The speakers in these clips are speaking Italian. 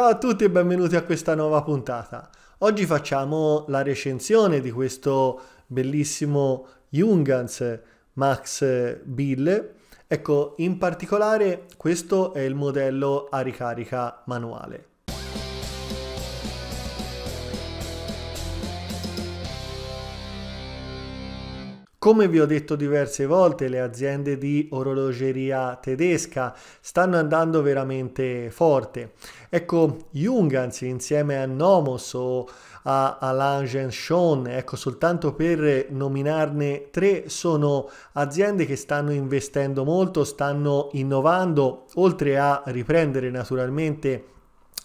Ciao a tutti e benvenuti a questa nuova puntata. Oggi facciamo la recensione di questo bellissimo Jungans Max Bill. Ecco, in particolare questo è il modello a ricarica manuale. Come vi ho detto diverse volte, le aziende di orologeria tedesca stanno andando veramente forte. Ecco, Jungans insieme a Nomos o a Alain Genshon, ecco soltanto per nominarne tre, sono aziende che stanno investendo molto, stanno innovando, oltre a riprendere naturalmente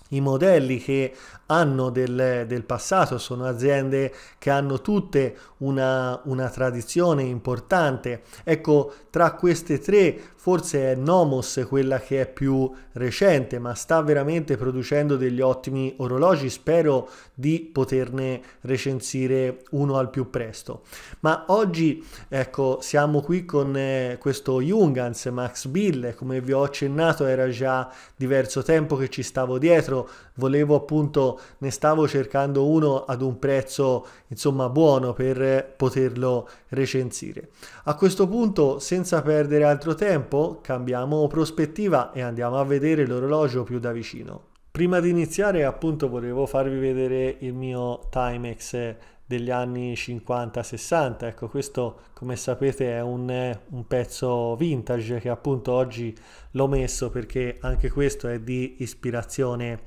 i modelli che hanno del, del, passato, sono aziende che hanno tutte una, una, tradizione importante. Ecco, tra queste tre forse è Nomos quella che è più recente, ma sta veramente producendo degli ottimi orologi, spero di poterne recensire uno al più presto. Ma oggi, ecco, siamo qui con eh, questo Jungans Max Bill, come vi ho accennato era già diverso tempo che ci stavo dietro, dietro, volevo appunto, ne stavo cercando uno ad un prezzo insomma buono per poterlo recensire. A questo punto, senza perdere altro tempo, cambiamo prospettiva e andiamo a vedere l'orologio più da vicino. Prima di iniziare appunto volevo farvi vedere il mio Timex degli anni 50-60. Ecco, questo come sapete è un, un, pezzo vintage che appunto oggi l'ho messo perché anche questo è di ispirazione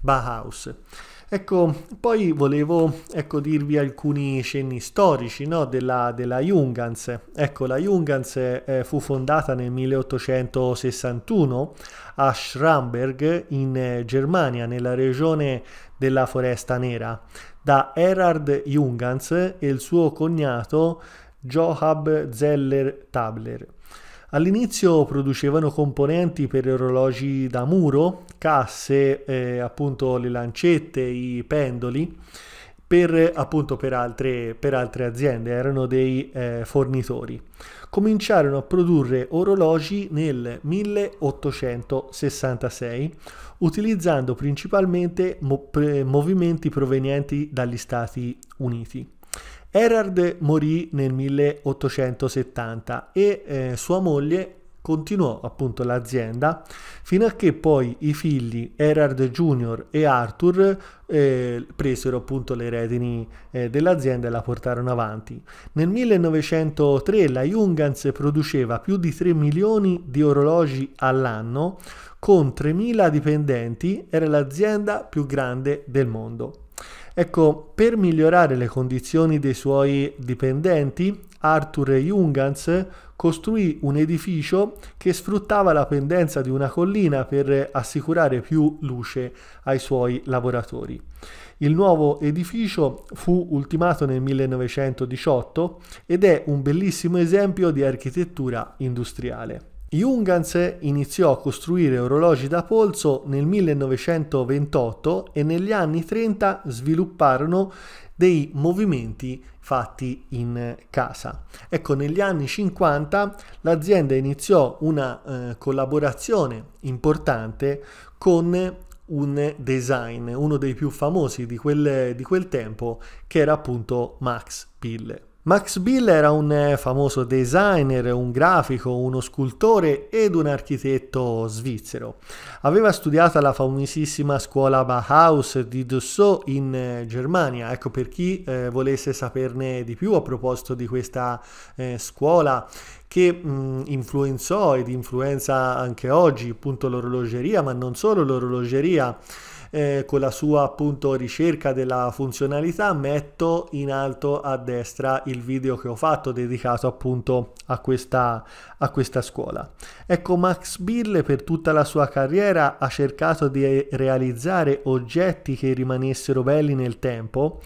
Bauhaus. Ecco, poi volevo ecco, dirvi alcuni cenni storici no, della, della Jungans. Ecco, la Jungans eh, fu fondata nel 1861 a Schramberg in eh, Germania, nella regione della Foresta Nera, da Erhard Jungans e il suo cognato Joab Zeller Tabler. All'inizio producevano componenti per orologi da muro casse, eh, appunto le lancette, i pendoli, per, appunto per altre, per altre aziende, erano dei eh, fornitori. Cominciarono a produrre orologi nel 1866, utilizzando principalmente mo- pre- movimenti provenienti dagli Stati Uniti. Erard morì nel 1870 e eh, sua moglie continuò appunto l'azienda fino a che poi i figli Erard Jr. e Arthur eh, presero appunto le redini eh, dell'azienda e la portarono avanti. Nel 1903 la Jungans produceva più di 3 milioni di orologi all'anno con 3.000 dipendenti, era l'azienda più grande del mondo. Ecco, per migliorare le condizioni dei suoi dipendenti, Arthur Jungans costruì un edificio che sfruttava la pendenza di una collina per assicurare più luce ai suoi lavoratori. Il nuovo edificio fu ultimato nel 1918 ed è un bellissimo esempio di architettura industriale. Jungans iniziò a costruire orologi da polso nel 1928 e negli anni 30 svilupparono dei movimenti fatti in casa. Ecco, negli anni 50 l'azienda iniziò una eh, collaborazione importante con un design, uno dei più famosi di quel, di quel tempo, che era appunto Max Pille. Max Bill era un eh, famoso designer, un grafico, uno scultore ed un architetto svizzero. Aveva studiato alla famosissima scuola Bauhaus di Dessau in eh, Germania. Ecco per chi eh, volesse saperne di più a proposito di questa eh, scuola che mh, mm, influenzò ed influenza anche oggi appunto l'orologeria, ma non solo l'orologeria eh, con la sua appunto ricerca della funzionalità metto in alto a destra il video che ho fatto dedicato appunto a questa, a questa scuola. Ecco Max Bill per tutta la sua carriera ha cercato di realizzare oggetti che rimanessero belli nel tempo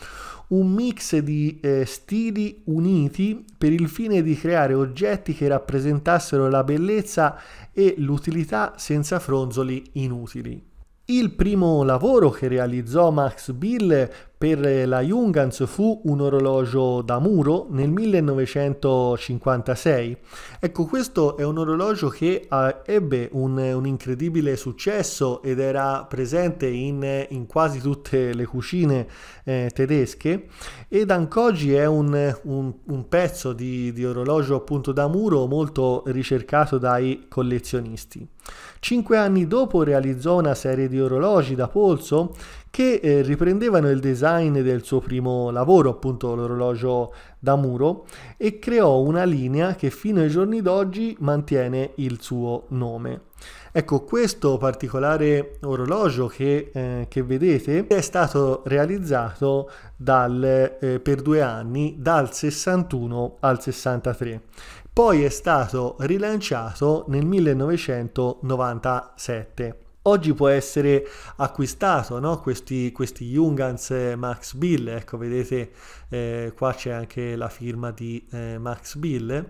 un mix di eh, stili uniti per il fine di creare oggetti che rappresentassero la bellezza e l'utilità senza fronzoli inutili. Il primo lavoro che realizzò Max Bill per la Jungans fu un orologio da muro nel 1956. Ecco, questo è un orologio che eh, ebbe un, un incredibile successo ed era presente in, in quasi tutte le cucine eh, tedesche ed ancora oggi è un, un, un pezzo di, di orologio appunto da muro molto ricercato dai collezionisti. Cinque anni dopo realizzò una serie di orologi da polso che eh, riprendevano il design design del suo primo lavoro, appunto l'orologio da muro, e creò una linea che fino ai giorni d'oggi mantiene il suo nome. Ecco, questo particolare orologio che, eh, che vedete è stato realizzato dal, eh, per due anni, dal 61 al 63 poi è stato rilanciato nel 1997. Oggi può essere acquistato, no? questi, questi Jungans eh, Max Bill, ecco vedete eh, qua c'è anche la firma di eh, Max Bill,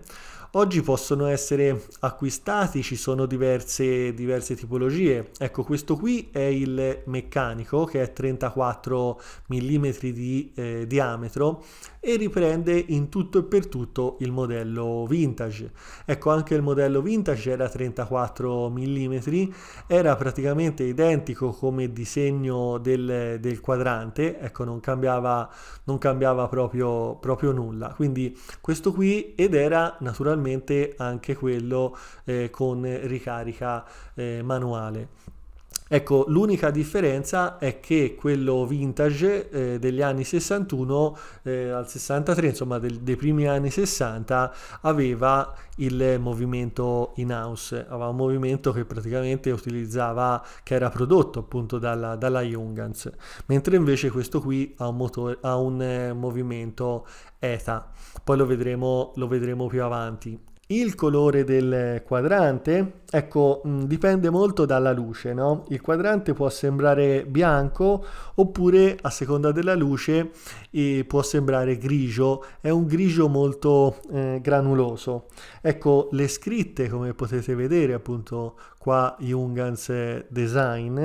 Oggi possono essere acquistati, ci sono diverse, diverse tipologie. Ecco, questo qui è il meccanico che è 34 mm di eh, diametro e riprende in tutto e per tutto il modello vintage. Ecco, anche il modello vintage era 34 mm, era praticamente identico come disegno del, del quadrante, ecco, non cambiava, non cambiava proprio, proprio nulla. Quindi questo qui ed era naturalmente naturalmente anche quello eh, con ricarica eh, manuale. Ecco, l'unica differenza è che quello vintage eh, degli anni 61 eh, al 63, insomma del, dei primi anni 60, aveva il movimento in house, aveva un movimento che praticamente utilizzava, che era prodotto appunto dalla, dalla Jungans, mentre invece questo qui ha un, motore, ha un eh, movimento ETA, poi lo vedremo, lo vedremo più avanti. Il colore del quadrante, ecco, mm, dipende molto dalla luce, no? Il quadrante può sembrare bianco oppure a seconda della luce eh, può sembrare grigio, è un grigio molto eh, granuloso. Ecco, le scritte, come potete vedere appunto qua Jungans Design,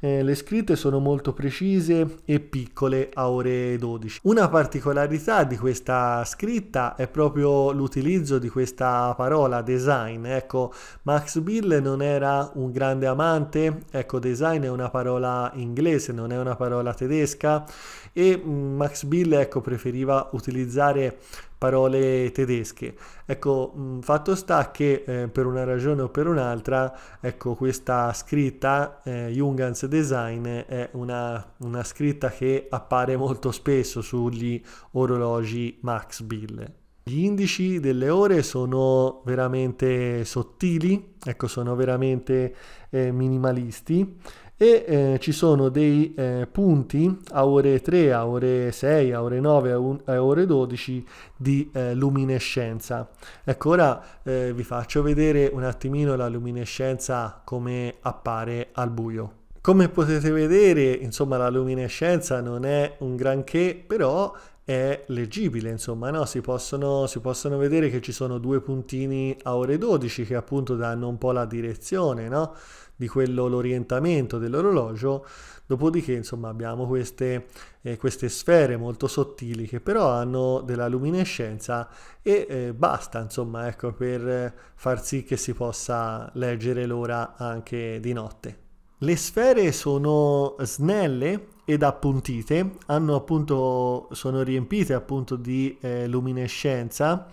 eh, le scritte sono molto precise e piccole a ore 12. Una particolarità di questa scritta è proprio l'utilizzo di questa parola design. Ecco, Max Bill non era un grande amante, ecco, design è una parola inglese, non è una parola tedesca e mm, Max Bill ecco, preferiva utilizzare parole tedesche. Ecco, mm, fatto sta che eh, per una ragione o per un'altra, ecco, questa scritta, eh, Jungans Design, è una, una scritta che appare molto spesso sugli orologi Max Bill. Gli indici delle ore sono veramente sottili, ecco, sono veramente eh, minimalisti e eh, ci sono dei eh, punti a ore 3, a ore 6, a ore 9, a, un, a ore 12 di eh, luminescenza. Ecco, ora eh, vi faccio vedere un attimino la luminescenza come appare al buio. Come potete vedere, insomma, la luminescenza non è un granché, però è leggibile, insomma, no? si, possono, si possono vedere che ci sono due puntini a ore 12 che appunto danno un po' la direzione no? di quello, l'orientamento dell'orologio, dopodiché insomma abbiamo queste, eh, queste sfere molto sottili che però hanno della luminescenza e eh, basta insomma ecco, per far sì che si possa leggere l'ora anche di notte. Le sfere sono snelle, ed appuntite, hanno appunto, sono riempite appunto di eh, luminescenza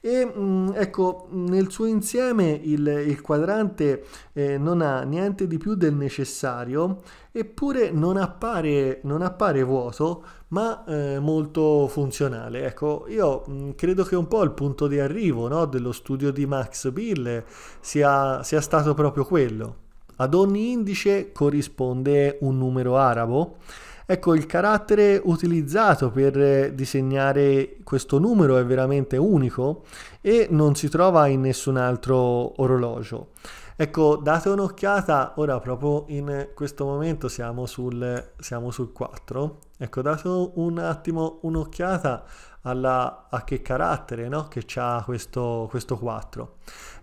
e mh, mm, ecco nel suo insieme il, il quadrante eh, non ha niente di più del necessario eppure non appare, non appare vuoto ma eh, molto funzionale ecco io mh, mm, credo che un po' il punto di arrivo no, dello studio di Max Bill sia, sia stato proprio quello ad ogni indice corrisponde un numero arabo. Ecco, il carattere utilizzato per disegnare questo numero è veramente unico e non si trova in nessun altro orologio. Ecco, date un'occhiata, ora proprio in questo momento siamo sul, siamo sul 4, ecco, date un attimo un'occhiata alla, a che carattere no? che ha questo, questo 4.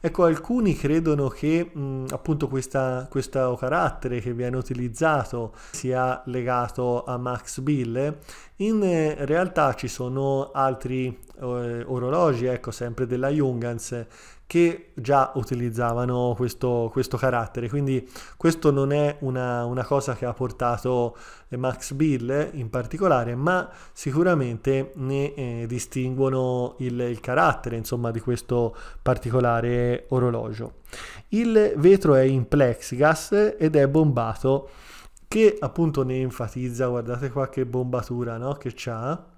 Ecco, alcuni credono che mh, appunto questa, questo carattere che viene utilizzato sia legato a Max Bill, in eh, realtà ci sono altri eh, orologi, ecco, sempre della Jungans, che già utilizzavano questo, questo carattere. Quindi questo non è una, una, cosa che ha portato eh, Max Bill in particolare, ma sicuramente ne eh, distinguono il, il carattere insomma, di questo particolare orologio. Il vetro è in plexigas ed è bombato che appunto ne enfatizza, guardate qua che bombatura no? che c'ha,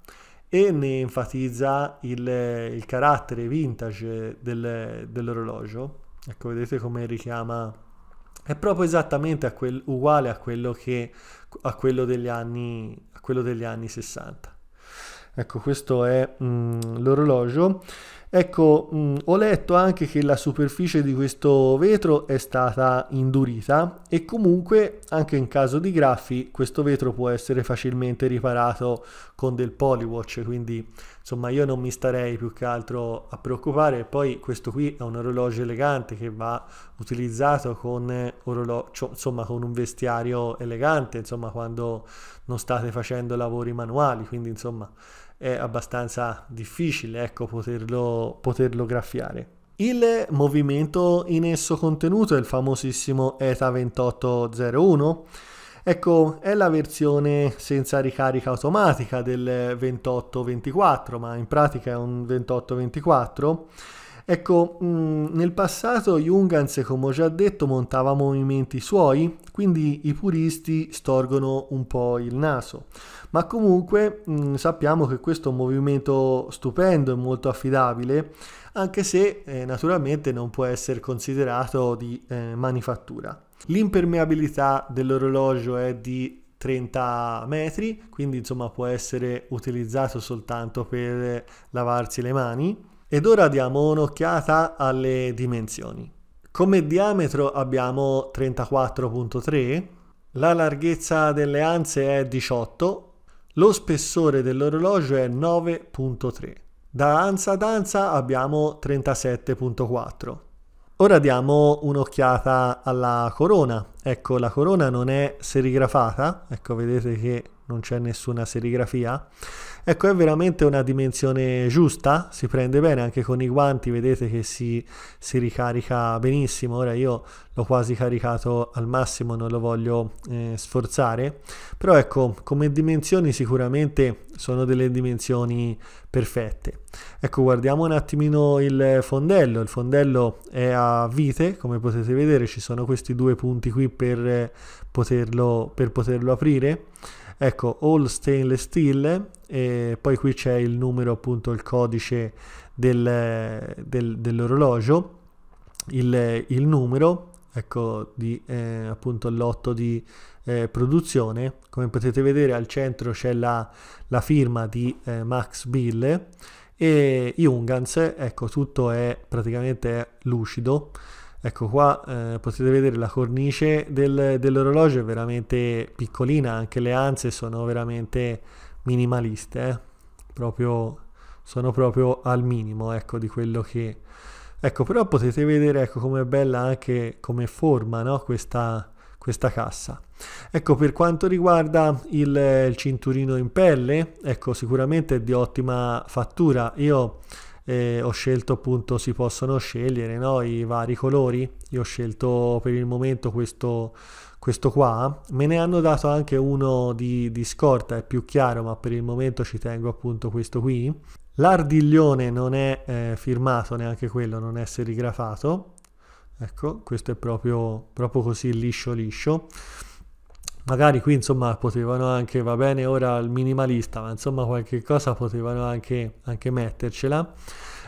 e ne enfatizza il, il carattere vintage del, dell'orologio. Ecco, vedete come richiama è proprio esattamente a quel, uguale a quello, che, a, quello anni, a quello, degli anni, 60. Ecco, questo è mm, l'orologio. Ecco, mh, mm, ho letto anche che la superficie di questo vetro è stata indurita e comunque anche in caso di graffi questo vetro può essere facilmente riparato con del polywatch, quindi Insomma, io non mi starei più che altro a preoccupare. Poi questo qui è un orologio elegante che va utilizzato con, eh, orologio, cioè, insomma, con un vestiario elegante, insomma, quando non state facendo lavori manuali, quindi insomma è abbastanza difficile ecco, poterlo, poterlo graffiare. Il movimento in esso contenuto è il famosissimo ETA2801 Ecco, è la versione senza ricarica automatica del 2824, ma in pratica è un 2824 Ecco, mm, nel passato Jungans, come ho già detto, montava movimenti suoi, quindi i puristi storgono un po' il naso. Ma comunque mm, sappiamo che questo è un movimento stupendo e molto affidabile, anche se eh, naturalmente non può essere considerato di eh, manifattura. L'impermeabilità dell'orologio è di 30 metri, quindi insomma può essere utilizzato soltanto per lavarsi le mani. Ed ora diamo un'occhiata alle dimensioni. Come diametro abbiamo 34.3, la larghezza delle anse è 18, lo spessore dell'orologio è 9.3. Da ansa ad ansa abbiamo 37.4. Ora diamo un'occhiata alla corona. Ecco, la corona non è serigrafata, ecco vedete che non c'è nessuna serigrafia, Ecco, è veramente una dimensione giusta, si prende bene anche con i guanti, vedete che si, si ricarica benissimo. Ora io l'ho quasi caricato al massimo, non lo voglio eh, sforzare, però ecco, come dimensioni sicuramente sono delle dimensioni perfette. Ecco, guardiamo un attimino il fondello, il fondello è a vite, come potete vedere ci sono questi due punti qui per eh, poterlo, per poterlo aprire Ecco, all stainless steel e poi qui c'è il numero, appunto, il codice del, del, dell'orologio, il, il, numero, ecco, di eh, appunto lotto di eh, produzione. Come potete vedere al centro c'è la, la, firma di eh, Max Bill e Jungans, ecco, tutto è praticamente lucido. Ecco qua eh, potete vedere la cornice del, dell'orologio è veramente piccolina, anche le anze sono veramente minimaliste, eh? proprio, sono proprio al minimo ecco, di quello che... Ecco, però potete vedere ecco, com'è bella anche come forma no? questa, questa cassa. Ecco, per quanto riguarda il, il cinturino in pelle, ecco, sicuramente è di ottima fattura. Io eh, ho scelto appunto, si possono scegliere no? i vari colori, io ho scelto per il momento questo, questo qua, me ne hanno dato anche uno di, di scorta, è più chiaro, ma per il momento ci tengo appunto questo qui. L'ardiglione non è eh, firmato neanche quello, non è serigrafato, ecco, questo è proprio, proprio così liscio liscio magari qui insomma potevano anche, va bene ora il minimalista, ma insomma qualche cosa potevano anche, anche mettercela.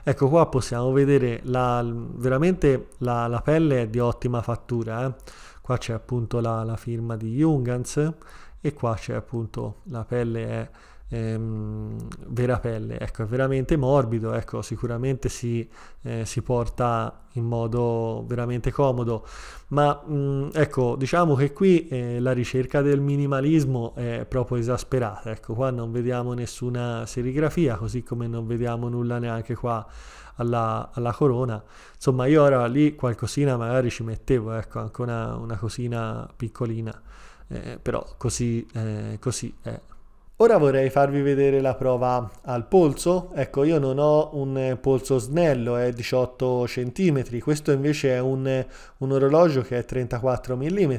Ecco qua possiamo vedere la, veramente la, la, pelle è di ottima fattura, eh. qua c'è appunto la, la firma di Jungans e qua c'è appunto la pelle è ehm, vera pelle, ecco, è veramente morbido, ecco, sicuramente si, eh, si porta in modo veramente comodo, ma mh, mm, ecco, diciamo che qui eh, la ricerca del minimalismo è proprio esasperata, ecco, qua non vediamo nessuna serigrafia, così come non vediamo nulla neanche qua alla, alla corona, insomma io ora lì qualcosina magari ci mettevo, ecco, anche una, una cosina piccolina eh, però così, eh, così è. Ora vorrei farvi vedere la prova al polso, ecco io non ho un eh, polso snello, è 18 cm, questo invece è un, un, orologio che è 34 mm,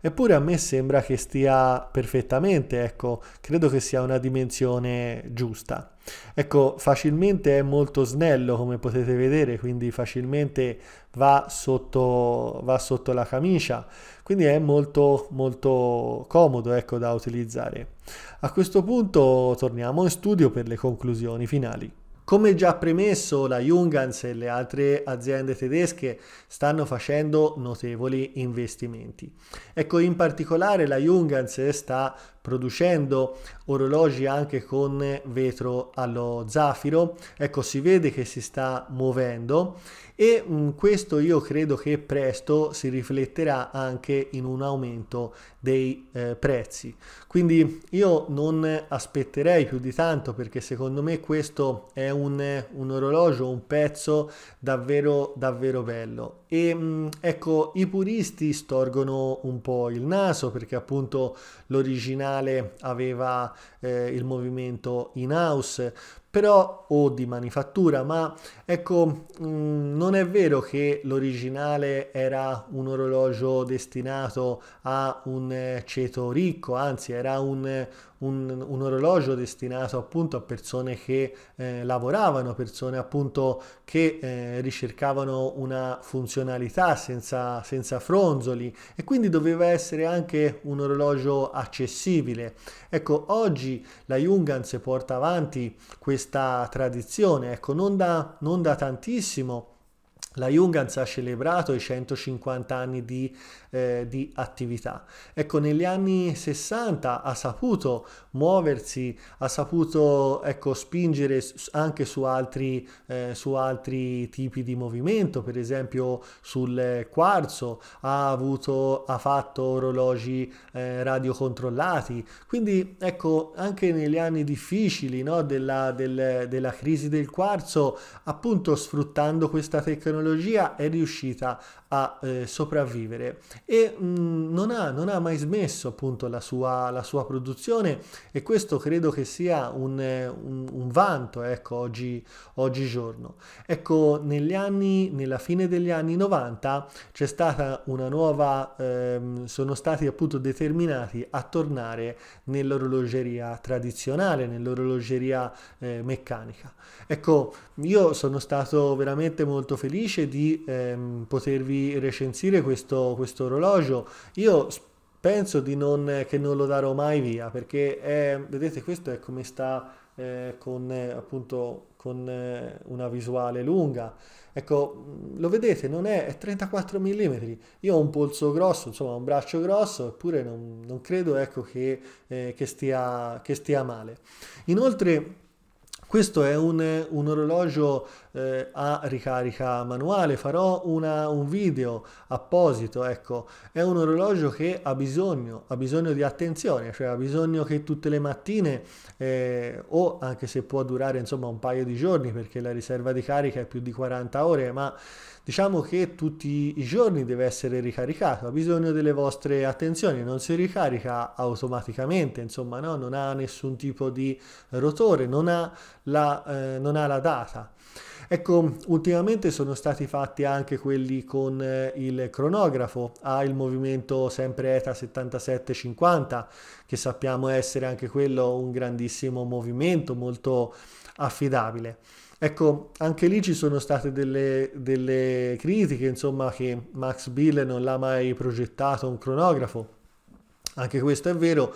eppure a me sembra che stia perfettamente, ecco credo che sia una dimensione giusta. Ecco, facilmente è molto snello come potete vedere, quindi facilmente va sotto, va sotto la camicia, quindi è molto, molto comodo ecco, da utilizzare. A questo punto torniamo in studio per le conclusioni finali. Come già premesso, la Jungans e le altre aziende tedesche stanno facendo notevoli investimenti. Ecco, in particolare la Jungans sta producendo orologi anche con vetro allo zafiro. Ecco, si vede che si sta muovendo e mh, mm, questo io credo che presto si rifletterà anche in un aumento dei eh, prezzi. Quindi io non aspetterei più di tanto perché secondo me questo è un, un orologio, un pezzo davvero davvero bello. E mm, ecco, i puristi storgono un po' il naso perché appunto l'originale aveva eh, il movimento in house, però o di manifattura, ma ecco, mh, mm, non è vero che l'originale era un orologio destinato a un eh, ceto ricco, anzi era un, un, un orologio destinato appunto a persone che eh, lavoravano, persone appunto che eh, ricercavano una funzionalità senza, senza fronzoli e quindi doveva essere anche un orologio accessibile. Ecco, oggi la Jungans porta avanti questo questa tradizione, ecco, non da, non da tantissimo la Jungans ha celebrato i 150 anni di, eh, di, attività. Ecco, negli anni 60 ha saputo muoversi, ha saputo ecco, spingere anche su altri, eh, su altri, tipi di movimento, per esempio sul quarzo, ha, avuto, ha fatto orologi eh, radiocontrollati. Quindi, ecco, anche negli anni difficili no, della, del, della crisi del quarzo, appunto sfruttando questa tecnologia, tecnologia è riuscita a eh, sopravvivere e mh, mm, non, ha, non, ha, mai smesso appunto la sua, la sua, produzione e questo credo che sia un, eh, un, un vanto ecco, oggi, oggigiorno. Ecco, negli anni, nella fine degli anni 90 c'è stata una nuova, ehm, sono stati appunto determinati a tornare nell'orologeria tradizionale, nell'orologeria eh, meccanica. Ecco, io sono stato veramente molto felice felice di ehm, potervi recensire questo, questo orologio. Io penso non, che non lo darò mai via perché è, vedete questo è come sta eh, con appunto con eh, una visuale lunga ecco lo vedete non è, è, 34 mm io ho un polso grosso insomma un braccio grosso eppure non, non credo ecco che, eh, che, stia, che stia male inoltre questo è un, un orologio eh, a ricarica manuale, farò una, un video apposito, ecco, è un orologio che ha bisogno, ha bisogno di attenzione, cioè ha bisogno che tutte le mattine eh, o anche se può durare insomma un paio di giorni perché la riserva di carica è più di 40 ore, ma diciamo che tutti i giorni deve essere ricaricato, ha bisogno delle vostre attenzioni, non si ricarica automaticamente, insomma no? non ha nessun tipo di rotore, non ha la, eh, non ha la data. Ecco, ultimamente sono stati fatti anche quelli con eh, il cronografo, ha il movimento sempre ETA 7750, che sappiamo essere anche quello un grandissimo movimento, molto affidabile. Ecco, anche lì ci sono state delle, delle critiche, insomma, che Max Bill non l'ha mai progettato un cronografo. Anche questo è vero,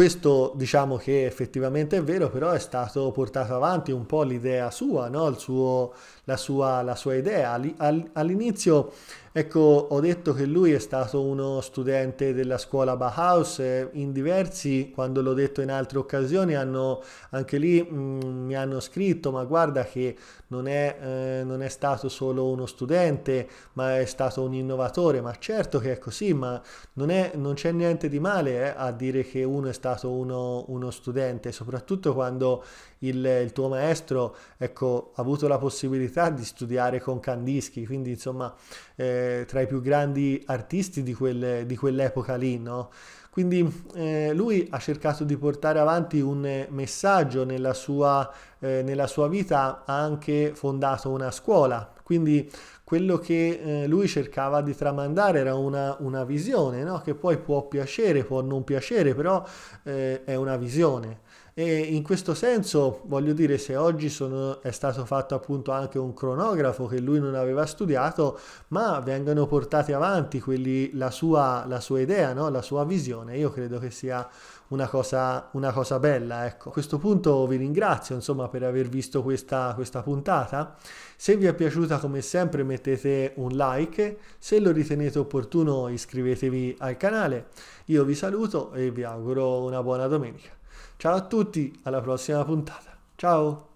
questo diciamo che effettivamente è vero, però è stato portato avanti un po' l'idea sua, no? suo, la, sua, la, sua, idea. All'inizio Ecco, ho detto che lui è stato uno studente della scuola Bauhaus, in diversi, quando l'ho detto in altre occasioni, hanno, anche lì mh, mm, mi hanno scritto, ma guarda che non è, eh, non è, stato solo uno studente, ma è stato un innovatore, ma certo che è così, ma non, è, non c'è niente di male eh, a dire che uno è stato uno, uno studente, soprattutto quando il, il, tuo maestro ecco, ha avuto la possibilità di studiare con Kandinsky, quindi insomma... Eh, eh, tra i più grandi artisti di, quelle, di quell'epoca lì, no? Quindi eh, lui ha cercato di portare avanti un messaggio nella sua, eh, nella sua vita, ha anche fondato una scuola. Quindi quello che eh, lui cercava di tramandare era una, una visione, no? che poi può piacere, può non piacere, però eh, è una visione. E in questo senso, voglio dire, se oggi sono, è stato fatto appunto anche un cronografo che lui non aveva studiato, ma vengano portati avanti quelli, la, sua, la, sua, idea, no? la sua visione, io credo che sia una cosa, una cosa bella. Ecco. A questo punto vi ringrazio insomma, per aver visto questa, questa puntata. Se vi è piaciuta come sempre mettete un like, se lo ritenete opportuno iscrivetevi al canale. Io vi saluto e vi auguro una buona domenica. Ciao a tutti, alla prossima puntata. Ciao!